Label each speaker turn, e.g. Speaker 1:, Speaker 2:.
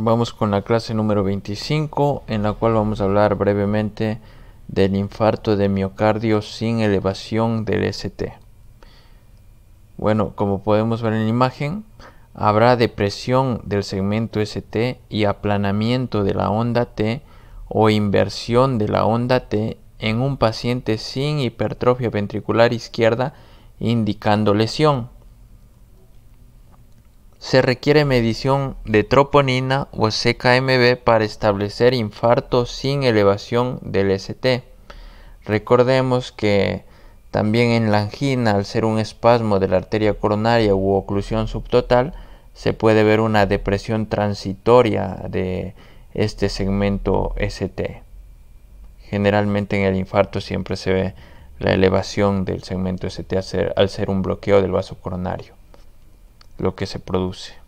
Speaker 1: Vamos con la clase número 25 en la cual vamos a hablar brevemente del infarto de miocardio sin elevación del ST. Bueno, como podemos ver en la imagen, habrá depresión del segmento ST y aplanamiento de la onda T o inversión de la onda T en un paciente sin hipertrofia ventricular izquierda indicando lesión se requiere medición de troponina o CKMB para establecer infarto sin elevación del ST. Recordemos que también en la angina, al ser un espasmo de la arteria coronaria u oclusión subtotal, se puede ver una depresión transitoria de este segmento ST. Generalmente en el infarto siempre se ve la elevación del segmento ST al ser, al ser un bloqueo del vaso coronario lo que se produce.